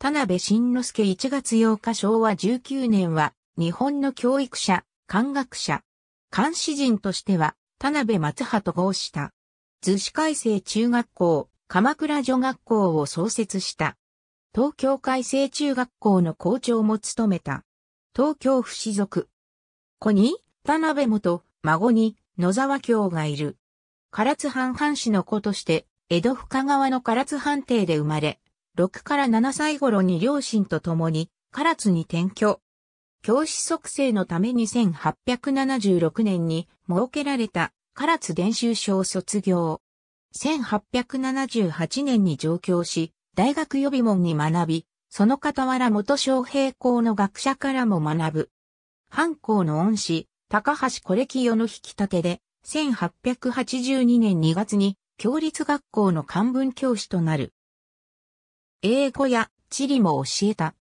田辺慎之助1月8日昭和19年は、日本の教育者、漢学者、漢詩人としては、田辺松葉と合した。図書改正中学校、鎌倉女学校を創設した。東京改正中学校の校長も務めた。東京不死族。子に、田辺元、孫に、野沢京がいる。唐津藩藩士の子として、江戸深川の唐津藩邸で生まれ、6から7歳頃に両親と共に唐津に転居。教師促成のために1876年に設けられた唐津伝習所を卒業。1878年に上京し、大学予備門に学び、その傍ら元昌平校の学者からも学ぶ。藩校の恩師、高橋コレキの引き立てで、1882年2月に、共立学校の漢文教師となる。英語や地理も教えた。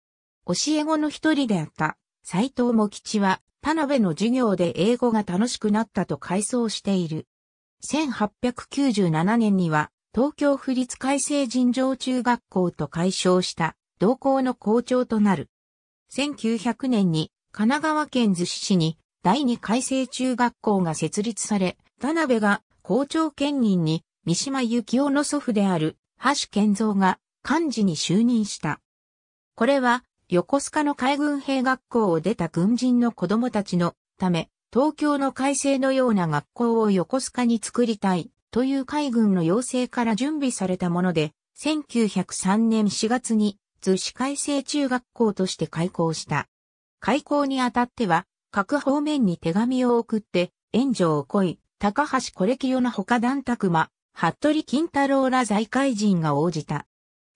教え子の一人であった斎藤茂吉は田辺の授業で英語が楽しくなったと回想している。1897年には東京府立海正人常中学校と改称した同校の校長となる。1900年に神奈川県逗子市に第二改正中学校が設立され、田辺が校長兼任に三島幸紀夫の祖父である橋健三が幹事に就任した。これは、横須賀の海軍兵学校を出た軍人の子供たちのため、東京の改正のような学校を横須賀に作りたいという海軍の要請から準備されたもので、1903年4月に図市改正中学校として開校した。開校にあたっては、各方面に手紙を送って、援助を請い、高橋コレキヨの他団拓馬、服部金太郎ら財界人が応じた。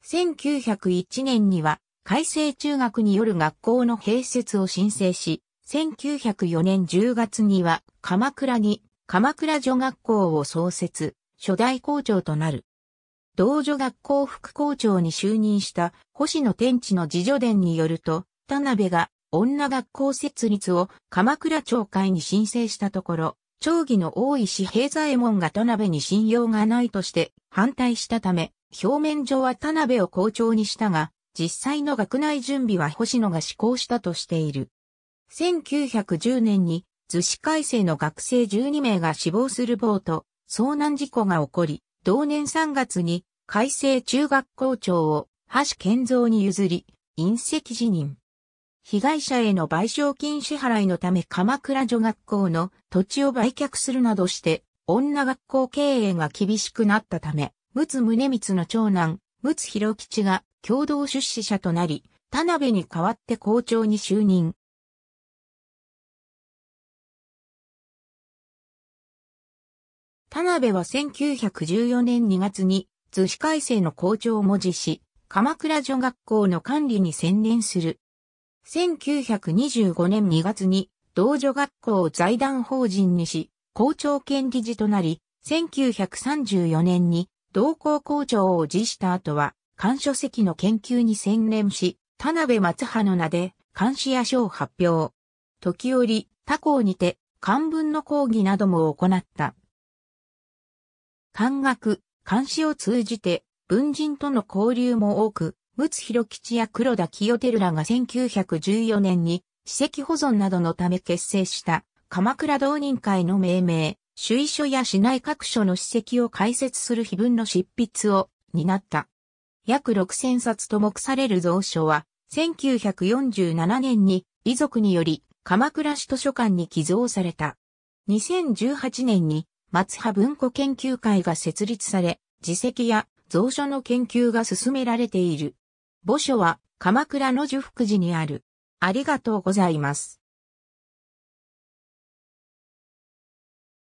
1901年には、改正中学による学校の併設を申請し、1904年10月には鎌倉に鎌倉女学校を創設、初代校長となる。同女学校副校長に就任した星野天地の自助伝によると、田辺が女学校設立を鎌倉町会に申請したところ、町議の大石平左衛門が田辺に信用がないとして反対したため、表面上は田辺を校長にしたが、実際の学内準備は星野が施行したとしている。1910年に、図紙改正の学生12名が死亡する暴徒遭難事故が起こり、同年3月に、改正中学校長を橋健三に譲り、隕石辞任。被害者への賠償金支払いのため鎌倉女学校の土地を売却するなどして、女学校経営が厳しくなったため、陸奥宗光の長男、陸奥博吉が共同出資者となり、田辺に代わって校長に就任。田辺は1914年2月に、図司改正の校長を文字し、鎌倉女学校の管理に専念する。1925年2月に、同女学校を財団法人にし、校長兼理事となり、1934年に同校校長を辞した後は、漢書籍の研究に専念し、田辺松葉の名で、漢詩や書を発表。時折、他校にて、漢文の講義なども行った。漢学、漢詩を通じて、文人との交流も多く、陸奥博吉や黒田清照らが1914年に、史跡保存などのため結成した、鎌倉同人会の命名、首位書や市内各所の史跡を解説する碑文の執筆を担った。約6000冊と目される蔵書は、1947年に遺族により鎌倉市図書館に寄贈された。2018年に松葉文庫研究会が設立され、自跡や蔵書の研究が進められている。墓所は鎌倉の樹福寺にある。ありがとうございます。